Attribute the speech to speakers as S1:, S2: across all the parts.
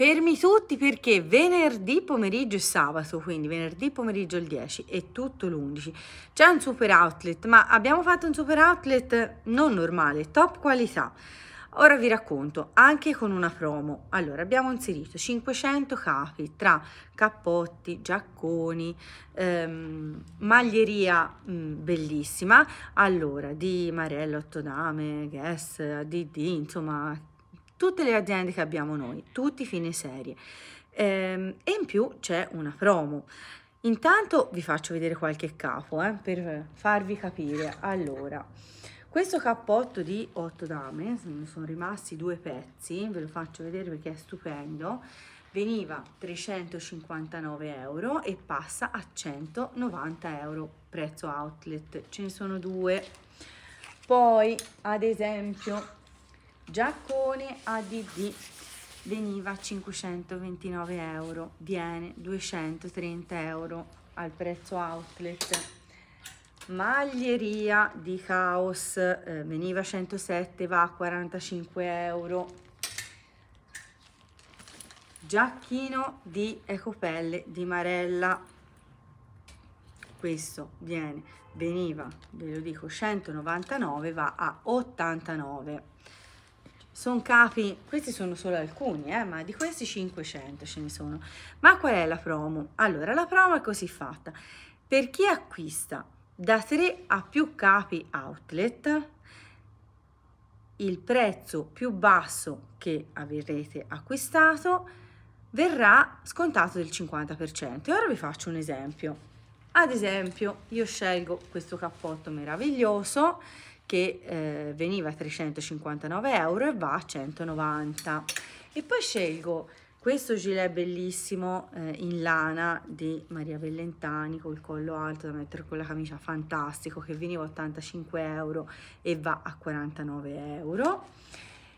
S1: Fermi tutti perché venerdì pomeriggio e sabato, quindi venerdì pomeriggio il 10 e tutto l'11, c'è un super outlet, ma abbiamo fatto un super outlet non normale, top qualità. Ora vi racconto, anche con una promo, allora abbiamo inserito 500 capi tra cappotti, giacconi, ehm, maglieria mh, mm, bellissima, allora di Marello, Dame, Guess, ADD, insomma tutte le aziende che abbiamo noi, tutti fine serie. Ehm, e in più c'è una promo. Intanto vi faccio vedere qualche capo eh, per farvi capire. Allora, questo cappotto di 8 dame, sono rimasti due pezzi, ve lo faccio vedere perché è stupendo, veniva 359 euro e passa a 190 euro prezzo outlet. Ce ne sono due. Poi, ad esempio, Giaccone ADD veniva 529 euro, viene 230 euro al prezzo outlet. Maglieria di Caos eh, veniva 107, va a 45 euro. Giacchino di Ecopelle di Marella, questo viene, veniva, ve lo dico, 199, va a 89 sono capi, questi sono solo alcuni, eh, ma di questi 500 ce ne sono. Ma qual è la promo? Allora, la promo è così fatta. Per chi acquista da 3 a più capi outlet, il prezzo più basso che avrete acquistato verrà scontato del 50%. E ora vi faccio un esempio. Ad esempio, io scelgo questo cappotto meraviglioso che eh, veniva a 359 euro e va a 190 e poi scelgo questo gilet bellissimo eh, in lana di Maria Vellentani col collo alto da mettere con la camicia fantastico che veniva a 85 euro e va a 49 euro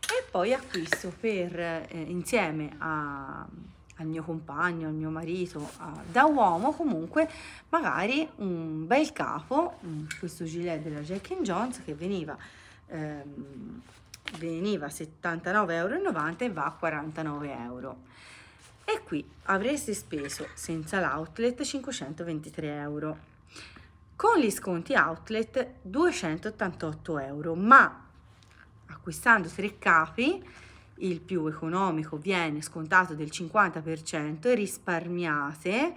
S1: e poi acquisto per eh, insieme a al mio compagno, al mio marito, a, da uomo comunque magari un bel capo, mm, questo gilet della Jack Jones che veniva, ehm, veniva 79,90 euro e va a 49 euro. E qui avreste speso senza l'outlet 523 euro. Con gli sconti outlet 288 euro, ma acquistando tre capi il più economico viene scontato del 50% e risparmiate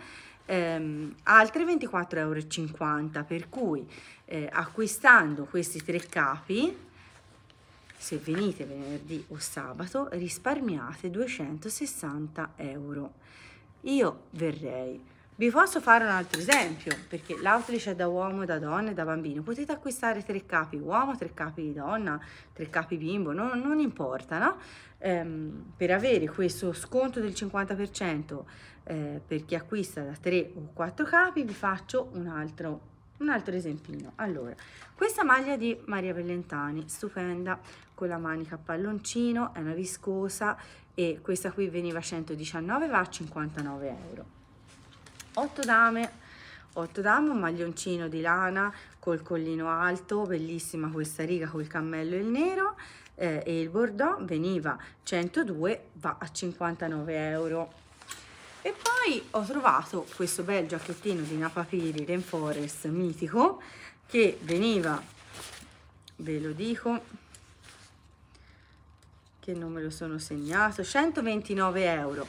S1: ehm, altri 24,50 euro per cui eh, acquistando questi tre capi se venite venerdì o sabato risparmiate 260 euro io verrei vi posso fare un altro esempio, perché l'outlet è da uomo da donna e da bambino. Potete acquistare tre capi uomo, tre capi donna, tre capi bimbo, non, non importa, no? Ehm, per avere questo sconto del 50% eh, per chi acquista da tre o quattro capi, vi faccio un altro, un altro esempio. Allora, questa maglia di Maria Vellentani, stupenda, con la manica a palloncino, è una viscosa e questa qui veniva 119, va a 59 euro. 8 dame 8 dame un maglioncino di lana col collino alto bellissima questa riga col cammello e il nero eh, e il bordeaux veniva 102 va a 59 euro e poi ho trovato questo bel giacchettino di Napapiri Rainforest mitico che veniva, ve lo dico, che non me lo sono segnato, 129 euro.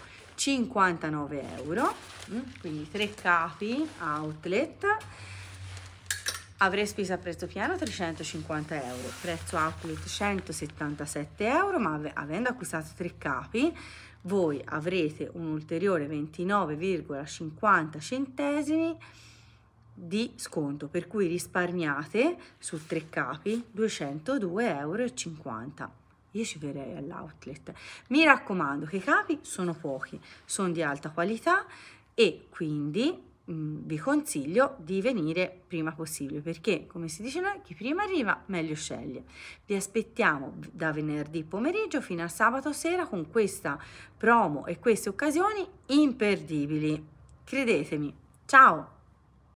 S1: 59 euro mm, quindi tre capi outlet avrei speso a prezzo pieno 350 euro prezzo outlet 177 euro ma avendo acquistato tre capi voi avrete un ulteriore 29,50 centesimi di sconto per cui risparmiate su tre capi 202,50 euro io ci verrei all'outlet. Mi raccomando che i capi sono pochi, sono di alta qualità e quindi mh, mm, vi consiglio di venire prima possibile perché come si dice noi chi prima arriva meglio sceglie vi aspettiamo da venerdì pomeriggio fino a sabato sera con questa promo e queste occasioni imperdibili credetemi ciao